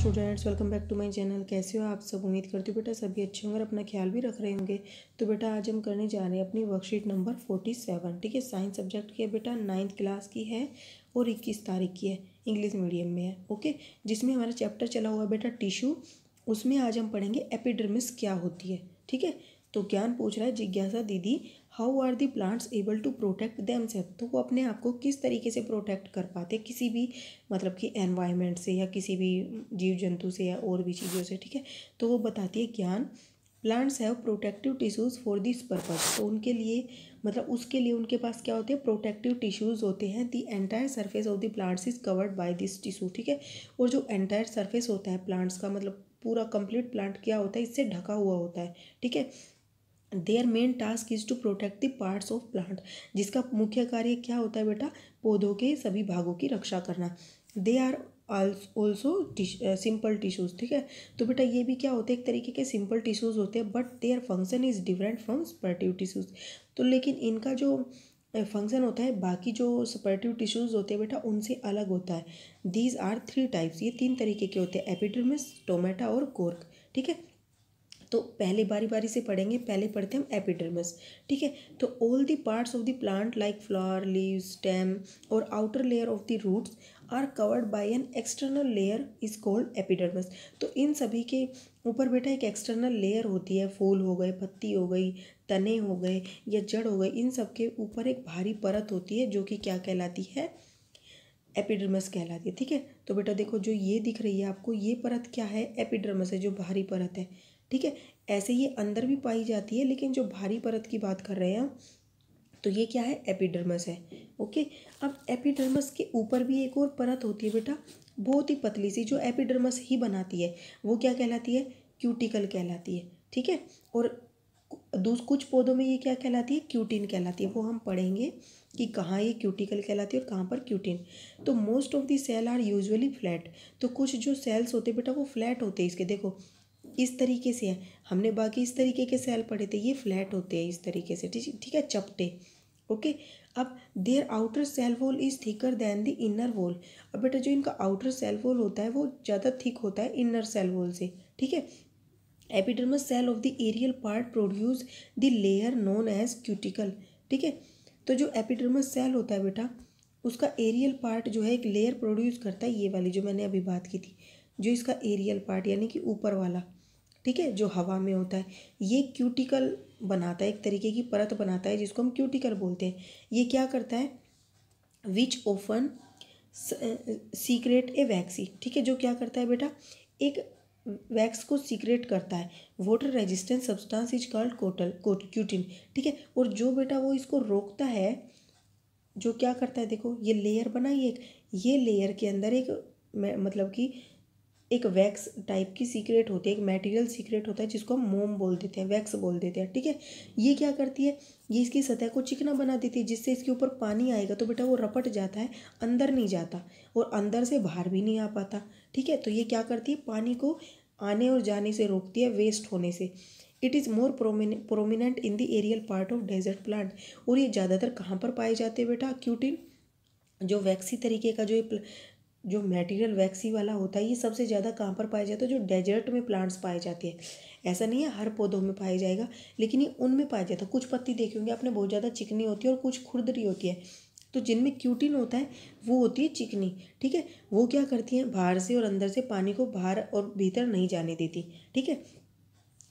students welcome back to my channel कैसे हो आप सब उम्मीद करती हूँ बेटा सभी अच्छे होंगे और अपना ख्याल भी रख रहे होंगे तो बेटा आज हम करने जा रहे हैं अपनी वर्कशीट नंबर फोर्टी सेवन ठीक है साइंस सब्जेक्ट की है बेटा नाइन्थ क्लास की है और इक्कीस तारीख की है इंग्लिश मीडियम में है ओके जिसमें हमारा चैप्टर चला हुआ है बेटा टिशू उसमें आज हम पढ़ेंगे एपिडर्मिस क्या होती है ठीक है तो ज्ञान पूछ रहा है जिज्ञासा दीदी how are the plants able to protect them self तो वो अपने आप को किस तरीके से प्रोटेक्ट कर पाते किसी भी मतलब कि एनवायरमेंट से या किसी भी जीव जंतु से या और भी चीज़ों से ठीक है तो वो बताती है ज्ञान plants have protective tissues for this purpose तो उनके लिए मतलब उसके लिए उनके पास क्या होते हैं प्रोटेक्टिव टिश्यूज़ होते हैं the entire surface of the plants is covered by this tissue ठीक है और जो एंटायर सर्फेस होता है प्लांट्स का मतलब पूरा कंप्लीट प्लांट क्या होता है इससे ढका हुआ होता है ठीक है their main task is to protect the parts of plant जिसका मुख्य कार्य क्या होता है बेटा पौधों के सभी भागों की रक्षा करना they are also simple tissues ठीक है तो बेटा ये भी क्या होते हैं एक तरीके के सिंपल टिश्यूज़ होते हैं but their function is different from supportive tissues तो लेकिन इनका जो फंक्शन uh, होता है बाकी जो सपर्टिव टिश्यूज़ होते हैं बेटा उनसे अलग होता है दीज आर थ्री टाइप्स ये तीन तरीके के होते हैं एपिडर्मिस टोमेटा और कोर्क ठीक है तो पहले बारी बारी से पढ़ेंगे पहले पढ़ते हम एपिडर्मस ठीक है तो all the parts of the plant like flower leave stem और outer layer of the roots are covered by an external layer is called epidermis तो इन सभी के ऊपर बेटा एक एक्सटर्नल लेयर होती है फूल हो गए पत्ती हो गई तने हो गए या जड़ हो गए इन सब के ऊपर एक भारी परत होती है जो कि क्या कहलाती है एपिडर्मस कहलाती है ठीक है तो बेटा देखो जो ये दिख रही है आपको ये परत क्या है एपिडर्मस है जो भारी परत है ठीक है ऐसे ये अंदर भी पाई जाती है लेकिन जो भारी परत की बात कर रहे हैं हम तो ये क्या है एपिडर्मस है ओके अब एपिडर्मस के ऊपर भी एक और परत होती है बेटा बहुत ही पतली सी जो एपिडर्मस ही बनाती है वो क्या कहलाती है क्यूटिकल कहलाती है ठीक है और दूस कुछ पौधों में ये क्या कहलाती है क्यूटीन कहलाती है वो हम पढ़ेंगे कि कहाँ ये क्यूटिकल कहलाती है और कहाँ पर क्यूटीन तो most of the cell are usually flat तो कुछ जो सेल्स होते हैं बेटा वो फ्लैट होते हैं इसके देखो इस तरीके से है हमने बाकी इस तरीके के सेल पढ़े थे ये फ्लैट होते हैं इस तरीके से ठीक ठीक है चपटे ओके अब their outer cell wall is thicker than the inner wall अब बेटा जो इनका आउटर सेल वॉल होता है वो ज़्यादा थिक होता है इनर सेल वॉल से ठीक है epidermis cell of the aerial part produce the layer known as cuticle ठीक है तो जो एपिडर्मस सेल होता है बेटा उसका एरियल पार्ट जो है एक लेयर प्रोड्यूस करता है ये वाली जो मैंने अभी बात की थी जो इसका एरियल पार्ट यानी कि ऊपर वाला ठीक है जो हवा में होता है ये क्यूटिकल बनाता है एक तरीके की परत बनाता है जिसको हम क्यूटिकल बोलते हैं ये क्या करता है विच ओफन सीक्रेट ए वैक्सी ठीक है जो क्या करता है बेटा एक वैक्स को सीक्रेट करता है water resistance substance is called कोटल कोट क्यूटिन ठीक है और जो बेटा वो इसको रोकता है जो क्या करता है देखो ये लेयर बनाई एक ये लेयर के अंदर एक मतलब कि एक वैक्स टाइप की सीक्रेट होती है एक मटेरियल सीक्रेट होता है जिसको हम मोम बोल देते हैं वैक्स बोल देते हैं ठीक है ये क्या करती है ये इसकी सतह को चिकना बना देती है जिससे इसके ऊपर पानी आएगा तो बेटा वो रपट जाता है अंदर नहीं जाता और अंदर से बाहर भी नहीं आ पाता ठीक है तो ये क्या करती है पानी को आने और जाने से रोकती है वेस्ट होने से it is more prominent in the aerial part of desert plant और ये ज़्यादातर कहाँ पर पाए जाते हैं बेटा क्यूटिन जो वैक्सी तरीके का जो ये जो मेटेरियल वैक्सी वाला होता है ये सबसे ज़्यादा कहाँ पर पाया जाता है जो डेजर्ट में प्लांट्स पाए जाते हैं ऐसा नहीं है हर पौधों में पाया जाएगा लेकिन ये उनमें पाया जाता है कुछ पत्ती देखेंगे आपने बहुत ज़्यादा चिकनी होती है और कुछ खुरदरी होती है तो जिनमें क्यूटिन होता है वो होती है चिकनी ठीक है वो क्या करती हैं बाहर से और अंदर से पानी को बाहर और भीतर नहीं जाने देती ठीक है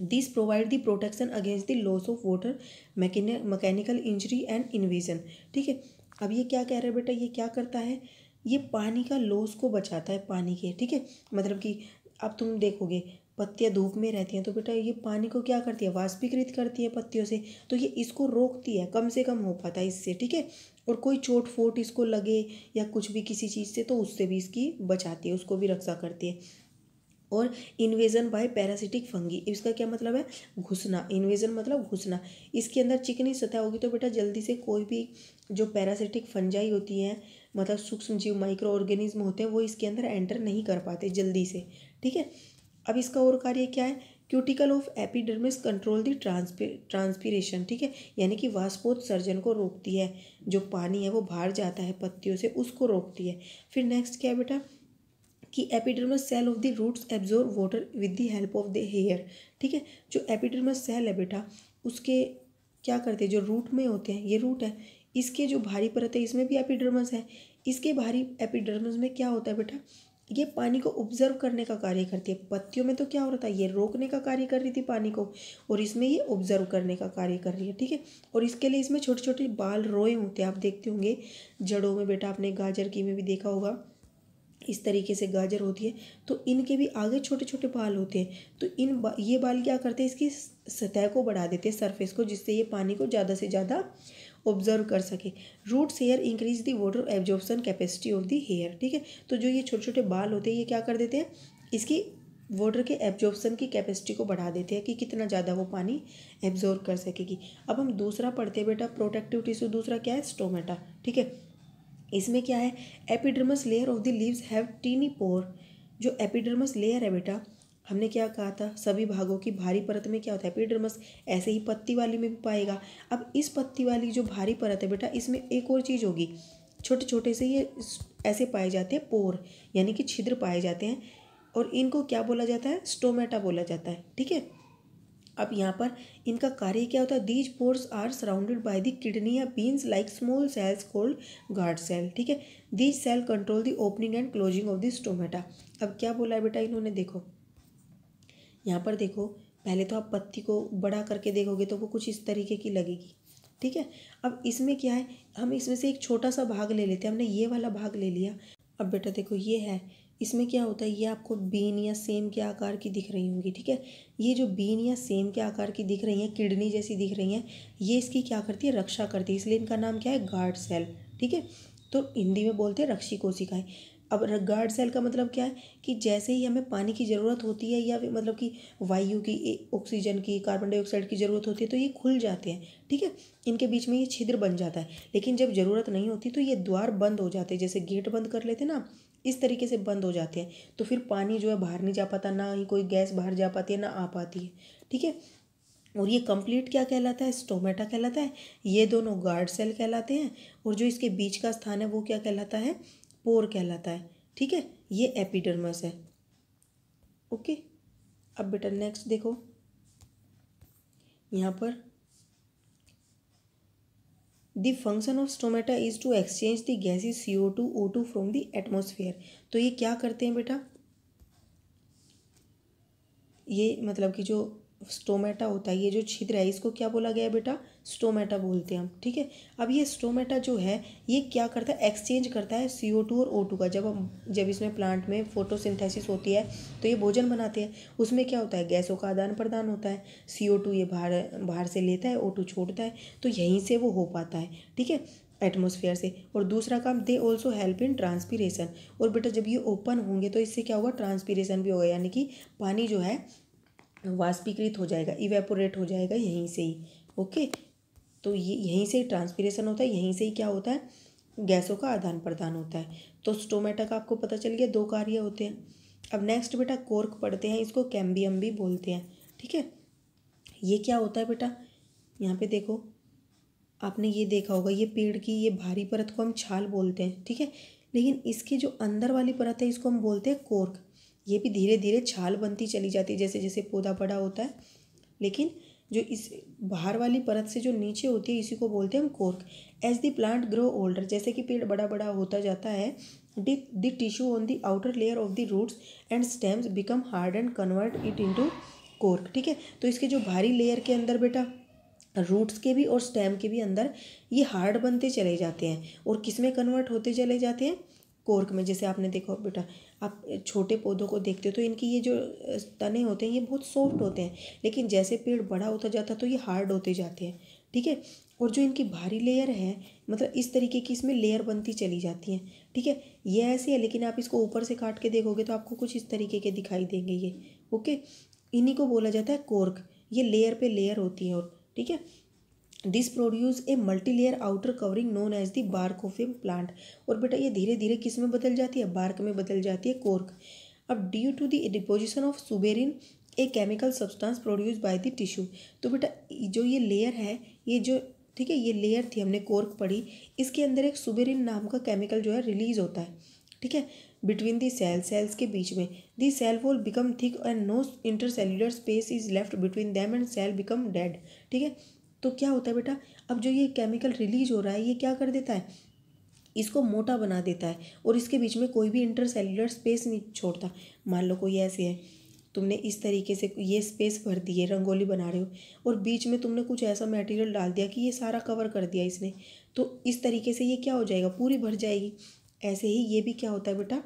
this provide the protection against the loss of water mechanical injury and invasion ठीक है अब ये क्या कह रहे हैं बेटा ये क्या करता है ये पानी का लोस को बचाता है पानी के ठीक है मतलब कि अब तुम देखोगे पत्तियाँ धूप में रहती हैं तो बेटा ये पानी को क्या करती है वाष्पीकृत करती है पत्तियों से तो ये इसको रोकती है कम से कम हो पाता है इससे ठीक है और कोई चोट फोट इसको लगे या कुछ भी किसी चीज़ से तो उससे भी इसकी बचाती है उसको भी रक्षा करती है और इन्वेजन बाय पैरासिटिक फंगी इसका क्या मतलब है घुसना इन्वेजन मतलब घुसना इसके अंदर चिकनी सतह होगी तो बेटा जल्दी से कोई भी जो पैरासिटिक फंजाई होती है मतलब सूक्ष्म जीव माइक्रो ऑर्गेनिज्म होते हैं वो इसके अंदर एंटर नहीं कर पाते जल्दी से ठीक है अब इसका और कार्य क्या है cuticle of epidermis control the transpiration ठीक है यानी कि सर्जन को रोकती है जो पानी है वो बाहर जाता है पत्तियों से उसको रोकती है फिर नेक्स्ट क्या है बेटा कि epidermis cell of the roots absorb water with the help of the hair ठीक है जो एपिडर्मस सेल है बेटा उसके क्या करते हैं जो रूट में होते हैं ये रूट है इसके जो भारी परत है इसमें भी एपिडर्मस है इसके भारी एपिडर्मस में क्या होता है बेटा ये पानी को ऑब्जर्व करने का कार्य करती है पत्तियों में तो क्या हो रहा था ये रोकने का कार्य कर रही थी पानी को और इसमें ये ऑब्जर्व करने का कार्य कर रही है ठीक है और इसके लिए इसमें छोटे छोटे बाल रोए होते हैं आप देखते होंगे जड़ों में बेटा आपने गाजर की में भी देखा होगा इस तरीके से गाजर होती है तो इनके भी आगे छोटे छोटे बाल होते हैं तो इन बा, ये बाल क्या करते हैं इसकी सतह को बढ़ा देते हैं सरफेस को जिससे ये पानी को ज़्यादा से ज़्यादा ऑब्जर्व कर सके roots hair increase the water absorption capacity of the hair ठीक है तो जो ये छोटे छोटे बाल होते हैं ये क्या कर देते हैं इसकी वाटर के एब्जॉर्प्शन की कैपेसिटी को बढ़ा देते हैं कि कितना ज़्यादा वो पानी एब्जॉर्व कर सकेगी अब हम दूसरा पढ़ते हैं बेटा प्रोटेक्टिव टिश्यू दूसरा क्या है स्टोमेटा ठीक है इसमें क्या है epidermis layer of the leaves have tiny pore जो एपिडर्मस लेयर है बेटा हमने क्या कहा था सभी भागों की भारी परत में क्या होता है एपिडर्मस ऐसे ही पत्ती वाली में भी पाएगा अब इस पत्ती वाली जो भारी परत है बेटा इसमें एक और चीज़ होगी छोटे छोटे से ये ऐसे पाए जाते हैं पोर यानी कि छिद्र पाए जाते हैं और इनको क्या बोला जाता है स्टोमेटा बोला जाता है ठीक है अब यहाँ पर इनका कार्य क्या होता है these pores are surrounded by the kidney या beans like small cells called guard cell ठीक है these cell control the opening and closing of the stomata अब क्या बोला है बेटा इन्होंने देखो यहाँ पर देखो पहले तो आप पत्ती को बड़ा करके देखोगे तो वो कुछ इस तरीके की लगेगी ठीक है अब इसमें क्या है हम इसमें से एक छोटा सा भाग ले लेते हैं हमने ये वाला भाग ले लिया अब बेटा देखो ये है इसमें क्या होता है ये आपको बीन या सेम के आकार की दिख रही होंगी ठीक है ये जो बीन या सेम के आकार की दिख रही हैं किडनी जैसी दिख रही हैं ये इसकी क्या करती है रक्षा करती है इसलिए इनका नाम क्या है गार्ड सेल ठीक है तो हिंदी में बोलते हैं रक्षी कोशिकाएं अब गार्ड सेल का मतलब क्या है कि जैसे ही हमें पानी की ज़रूरत होती है या मतलब कि वायु की ऑक्सीजन की कार्बन डाइऑक्साइड की ज़रूरत होती है तो ये खुल जाते हैं ठीक है इनके बीच में ये छिद्र बन जाता है लेकिन जब ज़रूरत नहीं होती तो ये द्वार बंद हो जाते हैं जैसे गेट बंद कर लेते ना इस तरीके से बंद हो जाते हैं तो फिर पानी जो है बाहर नहीं जा पाता ना ही कोई गैस बाहर जा पाती है ना आ पाती है ठीक है और ये कंप्लीट क्या कहलाता है स्टोमेटा कहलाता है ये दोनों गार्ड सेल कहलाते हैं और जो इसके बीच का स्थान है वो क्या कहलाता है पोर कहलाता है ठीक है ये एपिडर्मस है ओके अब बेटा नेक्स्ट देखो यहाँ पर the function of stomata is to exchange the gases C O two O two from the atmosphere तो ये क्या करते हैं बेटा ये मतलब कि जो स्टोमेटा होता है ये जो छिद्र है इसको क्या बोला गया बेटा स्टोमेटा बोलते हैं हम ठीक है अब ये स्टोमेटा जो है ये क्या करता है एक्सचेंज करता है सी ओ टू और ओ टू का जब हम जब इसमें प्लांट में फोटोसिंथेसिस होती है तो ये भोजन बनाते हैं उसमें क्या होता है गैसों का आदान प्रदान होता है सी ओ टू ये बाहर बाहर से लेता है ओ टू छोड़ता है तो यहीं से वो हो पाता है ठीक है एटमोसफियर से और दूसरा काम they also help in transpiration और बेटा जब ये ओपन होंगे तो इससे क्या होगा ट्रांसपीरेशन भी होगा यानी कि पानी जो है वाष्पीकृत हो जाएगा इवेपोरेट हो जाएगा यहीं से ही ओके तो ये यहीं से ही ट्रांसपीरेशन होता है यहीं से ही क्या होता है गैसों का आदान प्रदान होता है तो स्टोमेटा का आपको पता चल गया दो कार्य होते हैं अब नेक्स्ट बेटा कोर्क पढ़ते हैं इसको कैम्बियम भी बोलते हैं ठीक है ये क्या होता है बेटा यहाँ पे देखो आपने ये देखा होगा ये पेड़ की ये भारी परत को हम छाल बोलते हैं ठीक है लेकिन इसकी जो अंदर वाली परत है इसको हम बोलते हैं कोर्क ये भी धीरे धीरे छाल बनती चली जाती है जैसे जैसे पौधा बड़ा होता है लेकिन जो इस बाहर वाली परत से जो नीचे होती है इसी को बोलते हैं हम cork as the plant grow older जैसे कि पेड़ बड़ा बड़ा होता जाता है the the tissue on the outer layer of the roots and stems become hard and convert it into cork ठीक है तो इसके जो भारी लेयर के अंदर बेटा रूट्स के भी और स्टेम के भी अंदर ये हार्ड बनते चले जाते हैं और किस में कन्वर्ट होते चले जाते हैं कोर्क में जैसे आपने देखो बेटा आप छोटे पौधों को देखते हो तो इनकी ये जो तने होते हैं ये बहुत सॉफ्ट होते हैं लेकिन जैसे पेड़ बड़ा होता जाता तो ये हार्ड होते जाते हैं ठीक है और जो इनकी भारी लेयर है मतलब इस तरीके की इसमें लेयर बनती चली जाती हैं ठीक है ये ऐसे है लेकिन आप इसको ऊपर से काट के देखोगे तो आपको कुछ इस तरीके के दिखाई देंगे ये ओके इन्हीं को बोला जाता है कोर्क ये लेयर पे लेयर होती है और ठीक है this produce a multi layer outer covering known as the bark of plant और बेटा ये धीरे धीरे किस में बदल जाती है बार्क में बदल जाती है कोर्क अब due to the deposition of suberin a chemical substance produce by the tissue तो बेटा जो ये लेयर है ये जो ठीक है ये लेयर थी हमने कोर्क पढ़ी इसके अंदर एक सुबेरिन नाम का केमिकल जो है रिलीज होता है ठीक है बिटवीन दी सेल सेल्स के बीच में the cell wall become thick and no intercellular space is left between them and cell become dead ठीक है तो क्या होता है बेटा अब जो ये केमिकल रिलीज हो रहा है ये क्या कर देता है इसको मोटा बना देता है और इसके बीच में कोई भी इंटरसेलुलर स्पेस नहीं छोड़ता मान लो कोई ऐसे है तुमने इस तरीके से ये स्पेस भर दी है रंगोली बना रहे हो और बीच में तुमने कुछ ऐसा मटेरियल डाल दिया कि ये सारा कवर कर दिया इसने तो इस तरीके से ये क्या हो जाएगा पूरी भर जाएगी ऐसे ही ये भी क्या होता है बेटा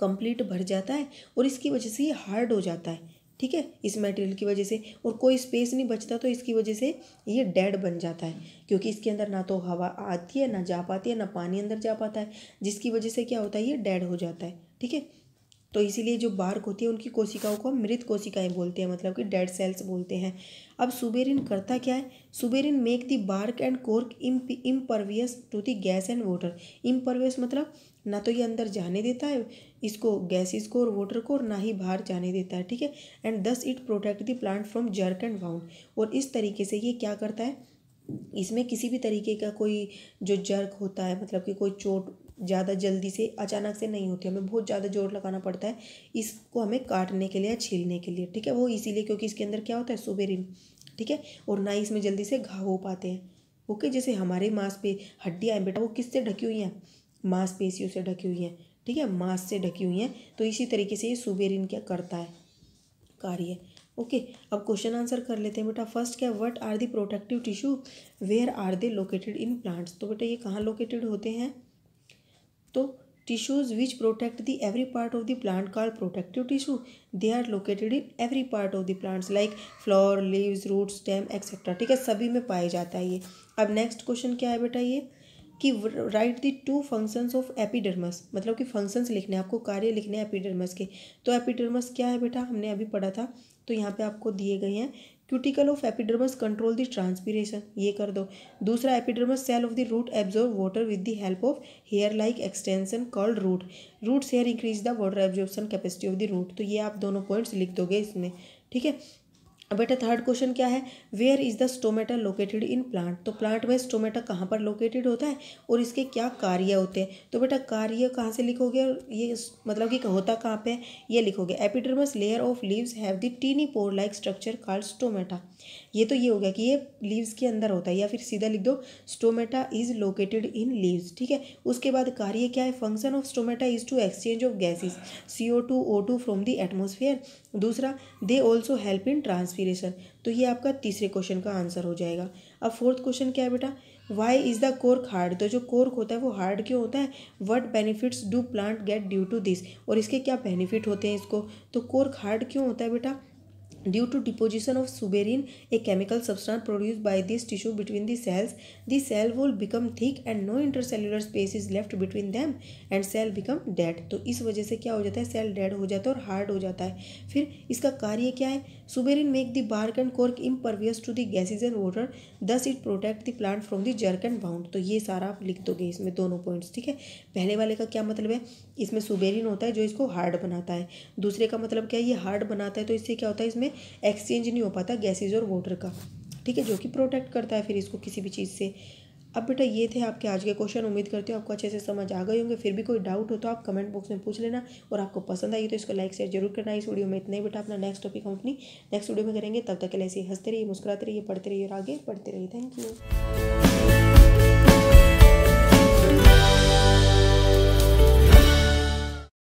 कंप्लीट भर जाता है और इसकी वजह से ये हार्ड हो जाता है ठीक है इस मटेरियल की वजह से और कोई स्पेस नहीं बचता तो इसकी वजह से ये डेड बन जाता है क्योंकि इसके अंदर ना तो हवा आती है ना जा पाती है ना पानी अंदर जा पाता है जिसकी वजह से क्या होता है ये डेड हो जाता है ठीक है तो इसीलिए जो बार्क होती है उनकी कोशिकाओं को मृत कोशिकाएं बोलते हैं मतलब कि डेड सेल्स बोलते हैं अब सुबेरिन करता क्या है suberin make the bark and cork impervious to the gas and water impervious मतलब ना तो ये अंदर जाने देता है इसको गैसेस को और वाटर को और ना ही बाहर जाने देता है ठीक है and thus it protect the plant from germ and wound और इस तरीके से ये क्या करता है इसमें किसी भी तरीके का कोई जो जर्क होता है मतलब कि कोई चोट ज़्यादा जल्दी से अचानक से नहीं होती हमें बहुत ज़्यादा जोर लगाना पड़ता है इसको हमें काटने के लिए या छीलने के लिए ठीक है वो इसीलिए क्योंकि इसके अंदर क्या होता है सुबेरिन ठीक है और ना ही इसमें जल्दी से घाव हो पाते हैं ओके जैसे हमारे मांस पे हड्डियाँ बेटा वो किससे ढकी हुई हैं मांसपेशियों से ढकी हुई हैं ठीक है मांस से ढकी हुई हैं तो इसी तरीके से ये सुबेरिन क्या करता है कार्य ओके okay, अब क्वेश्चन आंसर कर लेते हैं बेटा फर्स्ट क्या what are the protective tissue where are they located in plants तो बेटा ये कहाँ लोकेटेड होते हैं तो tissues which protect the every part of the plant call protective tissue they are located in every part of the plants like flower leaves root stem etcetera ठीक है सभी में पाया जाता है ये अब नेक्स्ट क्वेश्चन क्या है बेटा ये कि write the two functions of epidermis मतलब कि फंक्शंस लिखने हैं आपको कार्य लिखने हैं एपिडर्मस के तो एपिडर्मस क्या है बेटा हमने अभी पढ़ा था तो यहाँ पे आपको दिए गए हैं cuticle of epidermis control the transpiration ये कर दो दूसरा epidermis cell of the root absorb water with the help of hair like extension called root roots hair increase the water absorption capacity of the root तो ये आप दोनों points लिख दोगे इसमें ठीक है बेटा थर्ड क्वेश्चन क्या है where is the stomata located in plant तो प्लांट में स्टोमेटा कहाँ पर लोकेटेड होता है और इसके क्या कार्य होते हैं तो बेटा कार्य कहाँ से लिखोगे और ये मतलब कि होता कहाँ पे है ये लिखोगे epidermis layer of leaves have the tiny pore like structure called stomata ये तो ये हो गया कि ये लीव्स के अंदर होता है या फिर सीधा लिख दो stomata is located in leaves ठीक है उसके बाद कार्य क्या है function of stomata is to exchange of gases C O two O two from the atmosphere दूसरा they also help in transfer transpiration तो ये आपका तीसरे क्वेश्चन का आंसर हो जाएगा अब फोर्थ क्वेश्चन क्या है बेटा why is the cork hard तो जो कोर्क होता है वो हार्ड क्यों होता है what benefits do plant get due to this और इसके क्या बेनिफिट होते हैं इसको तो कोर्क हार्ड क्यों होता है बेटा due to deposition of suberin a chemical substance produced by this tissue between the cells the cell wall become thick and no intercellular space is left between them and cell become dead तो इस वजह से क्या हो जाता है cell dead हो जाता है और हार्ड हो जाता है फिर इसका कार्य क्या है Suberin make the bark and cork impervious to the gases and water thus it protect the plant from the jerk and bound तो ये सारा आप लिख दोगे इसमें दोनों पॉइंट्स ठीक है पहले वाले का क्या मतलब है इसमें सुबेरिन होता है जो इसको हार्ड बनाता है दूसरे का मतलब क्या है ये हार्ड बनाता है तो इससे क्या होता है इसमें एक्सचेंज नहीं हो पाता गैसेज और वाटर का ठीक है जो कि प्रोटेक्ट करता है फिर इसको किसी भी चीज़ से अब बेटा ये थे आपके आज के क्वेश्चन उम्मीद करती हूँ आपको अच्छे से समझ आ गए होंगे फिर भी कोई डाउट हो तो आप कमेंट बॉक्स में पूछ लेना और आपको पसंद आई तो इसको लाइक शेयर जरूर करना इस वीडियो में इतना ही बेटा अपना नेक्स्ट टॉपिक हम अपनी नेक्स्ट वीडियो में करेंगे तब तक के लिए ऐसे हंसते रहिए मुस्कुराते रहिए पढ़ते रहिए और आगे बढ़ते रहिए थैंक यू